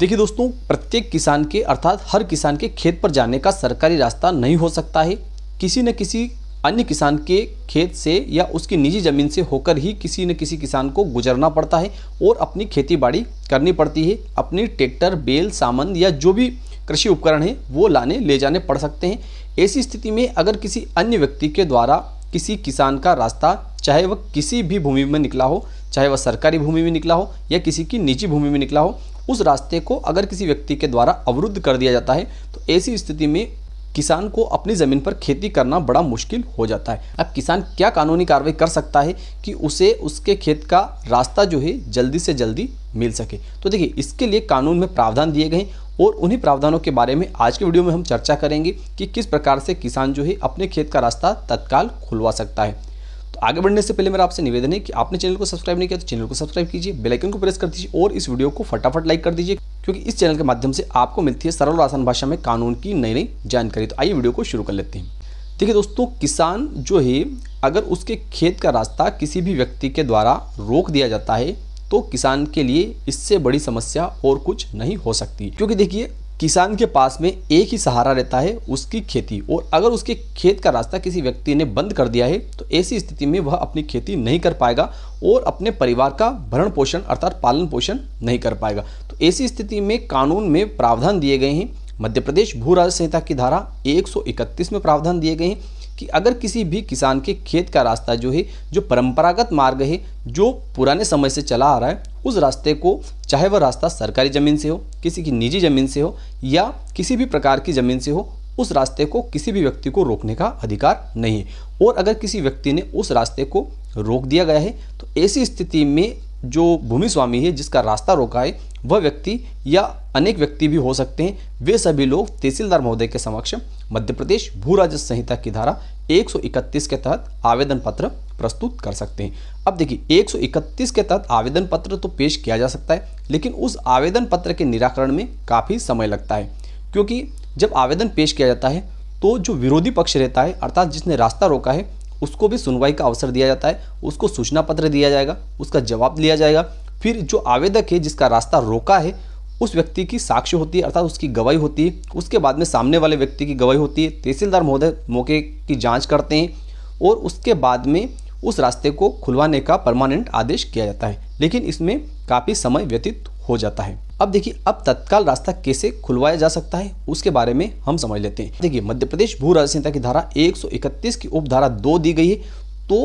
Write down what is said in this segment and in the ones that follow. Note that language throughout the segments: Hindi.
देखिए दोस्तों प्रत्येक किसान के अर्थात हर किसान के खेत पर जाने का सरकारी रास्ता नहीं हो सकता है किसी न किसी अन्य किसान के खेत से या उसकी निजी ज़मीन से होकर ही किसी न किसी किसान को गुजरना पड़ता है और अपनी खेती बाड़ी करनी पड़ती है अपनी ट्रैक्टर बेल सामान या जो भी कृषि उपकरण है वो लाने ले जाने पड़ सकते हैं ऐसी स्थिति में अगर किसी अन्य व्यक्ति के द्वारा किसी किसान का रास्ता चाहे वह किसी भी भूमि में निकला हो चाहे वह सरकारी भूमि में निकला हो या किसी की निजी भूमि में निकला हो उस रास्ते को अगर किसी व्यक्ति के द्वारा अवरुद्ध कर दिया जाता है तो ऐसी स्थिति में किसान को अपनी ज़मीन पर खेती करना बड़ा मुश्किल हो जाता है अब किसान क्या कानूनी कार्रवाई कर सकता है कि उसे उसके खेत का रास्ता जो है जल्दी से जल्दी मिल सके तो देखिए इसके लिए कानून में प्रावधान दिए गए और उन्हीं प्रावधानों के बारे में आज के वीडियो में हम चर्चा करेंगे कि किस प्रकार से किसान जो है अपने खेत का रास्ता तत्काल खुलवा सकता है तो आगे बढ़ने से पहले मेरा आपसे निवेदन है कि आपने चैनल को सब्सक्राइब नहीं किया तो चैनल को सब्सक्राइब कीजिए बेल आइकन को प्रेस कर दीजिए और इस वीडियो को फटाफट लाइक कर दीजिए क्योंकि इस चैनल के माध्यम से आपको मिलती है सरल और आसान भाषा में कानून की नई नई जानकारी तो आइए वीडियो को शुरू कर लेते हैं ठीक है दोस्तों किसान जो है अगर उसके खेत का रास्ता किसी भी व्यक्ति के द्वारा रोक दिया जाता है तो किसान के लिए इससे बड़ी समस्या और कुछ नहीं हो सकती क्योंकि देखिए किसान के पास में एक ही सहारा रहता है उसकी खेती और अगर उसके खेत का रास्ता किसी व्यक्ति ने बंद कर दिया है तो ऐसी स्थिति में वह अपनी खेती नहीं कर पाएगा और अपने परिवार का भरण पोषण अर्थात पालन पोषण नहीं कर पाएगा तो ऐसी स्थिति में कानून में प्रावधान दिए गए हैं मध्य प्रदेश भू राज संहिता की धारा एक में प्रावधान दिए गए हैं कि अगर किसी भी किसान के खेत का रास्ता जो है जो परंपरागत मार्ग है जो पुराने समय से चला आ रहा है उस रास्ते को चाहे वह रास्ता सरकारी ज़मीन से हो किसी की निजी ज़मीन से हो या किसी भी प्रकार की ज़मीन से हो उस रास्ते को किसी भी व्यक्ति को रोकने का अधिकार नहीं है और अगर किसी व्यक्ति ने उस रास्ते को रोक दिया गया है तो ऐसी स्थिति में जो भूमि स्वामी है जिसका रास्ता रोका है वह व्यक्ति या अनेक व्यक्ति भी हो सकते हैं वे सभी लोग तहसीलदार महोदय के समक्ष मध्य प्रदेश भू राजस्व संहिता की धारा 131 के तहत आवेदन पत्र प्रस्तुत कर सकते हैं अब देखिए 131 के तहत आवेदन पत्र तो पेश किया जा सकता है लेकिन उस आवेदन पत्र के निराकरण में काफ़ी समय लगता है क्योंकि जब आवेदन पेश किया जाता है तो जो विरोधी पक्ष रहता है अर्थात जिसने रास्ता रोका है उसको भी सुनवाई का अवसर दिया जाता है उसको सूचना पत्र दिया जाएगा उसका जवाब लिया जाएगा फिर जो आवेदक है जिसका रास्ता रोका है उस व्यक्ति की साक्ष्य होती है अर्थात उसकी गवाही होती है उसके बाद में सामने वाले व्यक्ति की गवाही होती है तहसीलदार महोदय मौके की जांच करते हैं और उसके बाद में उस रास्ते को खुलवाने का परमानेंट आदेश किया जाता है लेकिन इसमें काफ़ी समय व्यतीत हो जाता है अब देखिए अब तत्काल रास्ता कैसे खुलवाया जा सकता है उसके बारे में हम समझ लेते हैं देखिए मध्य प्रदेश भू राजस्व संहिता की धारा 131 की उपधारा दो दी गई है तो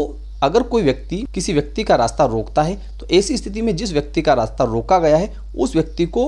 अगर कोई व्यक्ति किसी व्यक्ति का रास्ता रोकता है तो ऐसी स्थिति में जिस व्यक्ति का रास्ता रोका गया है उस व्यक्ति को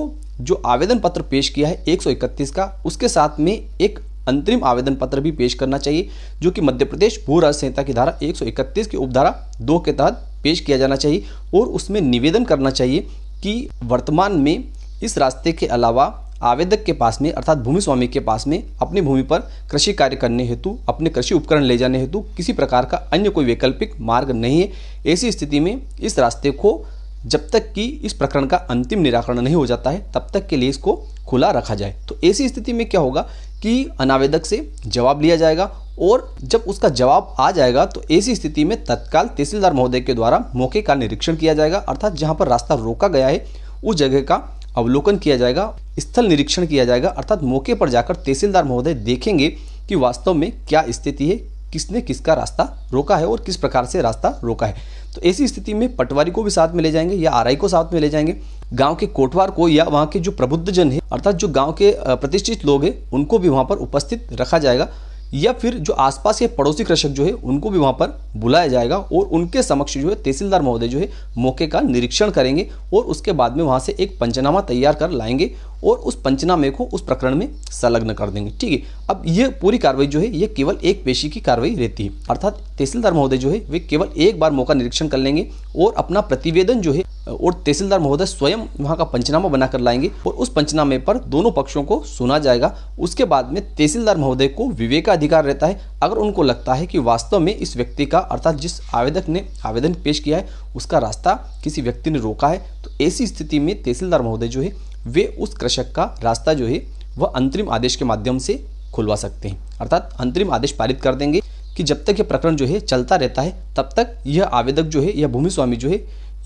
जो आवेदन पत्र पेश किया है 131 का उसके साथ में एक अंतरिम आवेदन पत्र भी पेश करना चाहिए जो कि मध्य प्रदेश भू राज संहिता की धारा 131 की उपधारा दो के तहत पेश किया जाना चाहिए और उसमें निवेदन करना चाहिए कि वर्तमान में इस रास्ते के अलावा आवेदक के पास में अर्थात भूमि स्वामी के पास में अपनी भूमि पर कृषि कार्य करने हेतु अपने कृषि उपकरण ले जाने हेतु किसी प्रकार का अन्य कोई वैकल्पिक मार्ग नहीं है ऐसी स्थिति में इस रास्ते को जब तक कि इस प्रकरण का अंतिम निराकरण नहीं हो जाता है तब तक के लिए इसको खुला रखा जाए तो ऐसी स्थिति में क्या होगा कि अनावेदक से जवाब लिया जाएगा और जब उसका जवाब आ जाएगा तो ऐसी स्थिति में तत्काल तहसीलदार महोदय के द्वारा मौके का निरीक्षण किया जाएगा अर्थात जहाँ पर रास्ता रोका गया है उस जगह का अवलोकन किया जाएगा स्थल निरीक्षण किया जाएगा अर्थात मौके पर जाकर तहसीलदार महोदय देखेंगे कि वास्तव में क्या स्थिति है किसने किसका रास्ता रोका है और किस प्रकार से रास्ता रोका है तो ऐसी स्थिति में पटवारी को भी साथ में ले जाएंगे या आरआई को साथ में ले जाएंगे गांव के कोटवार को या वहां के जो प्रबुद्ध जन है अर्थात जो गांव के प्रतिष्ठित लोग हैं उनको भी वहां पर उपस्थित रखा जाएगा या फिर जो आसपास के पड़ोसी कृषक जो है उनको भी वहाँ पर बुलाया जाएगा और उनके समक्ष जो है तहसीलदार महोदय जो है मौके का निरीक्षण करेंगे और उसके बाद में वहाँ से एक पंचनामा तैयार कर लाएंगे और उस पंचनामे को उस प्रकरण में संलग्न कर देंगे ठीक है अब ये पूरी कार्रवाई जो है ये केवल एक पेशी की कार्रवाई रहती है अर्थात तहसीलदार महोदय जो है वे केवल एक बार मौका निरीक्षण कर लेंगे और अपना प्रतिवेदन जो है और तहसीलदार महोदय स्वयं वहाँ का पंचनामा बनाकर लाएंगे और उस पंचनामे पर दोनों पक्षों को सुना जाएगा उसके बाद में तहसीलदार महोदय को विवेकाधिकार रहता है अगर उनको लगता है कि वास्तव में इस व्यक्ति का अर्थात जिस आवेदक ने आवेदन पेश किया है उसका रास्ता किसी व्यक्ति ने रोका है तो ऐसी स्थिति में तहसीलदार महोदय जो है वे उस कृषक का रास्ता जो है वह अंतरिम आदेश के माध्यम से खुलवा सकते हैं अर्थात अंतरिम आदेश पारित कर देंगे कि जब तक यह प्रकरण जो है चलता रहता है तब तक यह आवेदक जो है यह भूमि स्वामी जो है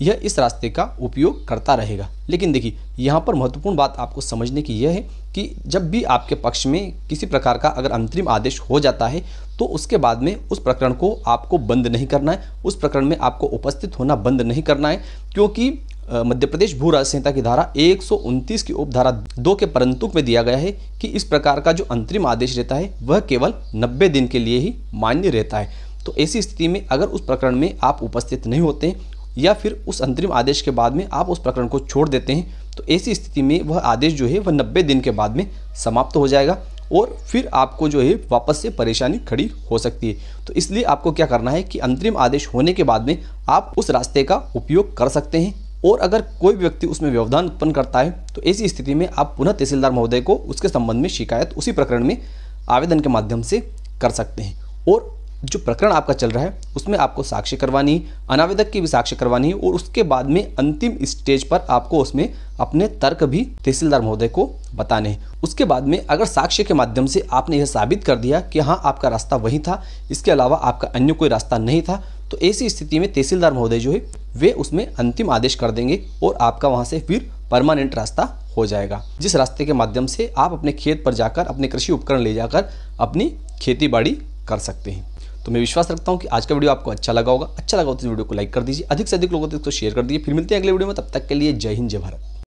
यह इस रास्ते का उपयोग करता रहेगा लेकिन देखिए यहाँ पर महत्वपूर्ण बात आपको समझने की यह है कि जब भी आपके पक्ष में किसी प्रकार का अगर अंतरिम आदेश हो जाता है तो उसके बाद में उस प्रकरण को आपको बंद नहीं करना है उस प्रकरण में आपको उपस्थित होना बंद नहीं करना है क्योंकि मध्य प्रदेश भू राज संहिता की धारा एक की उपधारा दो के परंतु में दिया गया है कि इस प्रकार का जो अंतरिम आदेश रहता है वह केवल नब्बे दिन के लिए ही मान्य रहता है तो ऐसी स्थिति में अगर उस प्रकरण में आप उपस्थित नहीं होते या फिर उस अंतरिम आदेश के बाद में आप उस प्रकरण को छोड़ देते हैं तो ऐसी स्थिति में वह आदेश जो है वह नब्बे दिन के बाद में समाप्त हो जाएगा और फिर आपको जो है वापस से परेशानी खड़ी हो सकती है तो इसलिए आपको क्या करना है कि अंतरिम आदेश होने के बाद में आप उस रास्ते का उपयोग कर सकते हैं और अगर कोई व्यक्ति उसमें व्यवधान उत्पन्न करता है तो ऐसी स्थिति में आप पुनः तहसीलदार महोदय को उसके संबंध में शिकायत उसी प्रकरण में आवेदन के माध्यम से कर सकते हैं और जो प्रकरण आपका चल रहा है उसमें आपको साक्ष्य करवानी अनावेदक की भी साक्ष्य करवानी है और उसके बाद में अंतिम स्टेज पर आपको उसमें अपने तर्क भी तहसीलदार महोदय को बताने हैं उसके बाद में अगर साक्ष्य के माध्यम से आपने यह साबित कर दिया कि हाँ आपका रास्ता वही था इसके अलावा आपका अन्य कोई रास्ता नहीं था तो ऐसी स्थिति में तहसीलदार महोदय जो है वे उसमें अंतिम आदेश कर देंगे और आपका वहाँ से फिर परमानेंट रास्ता हो जाएगा जिस रास्ते के माध्यम से आप अपने खेत पर जाकर अपने कृषि उपकरण ले जाकर अपनी खेती बाड़ी कर सकते हैं तो मैं विश्वास रखता हूँ कि आज का वीडियो आपको अच्छा लगा होगा अच्छा लगा तो इस वीडियो को लाइक कर दीजिए अधिक से अधिक लोगों तक शेयर तो कर दीजिए फिर मिलते हैं अगले वीडियो में तब तक के लिए जय हिंद जय भारत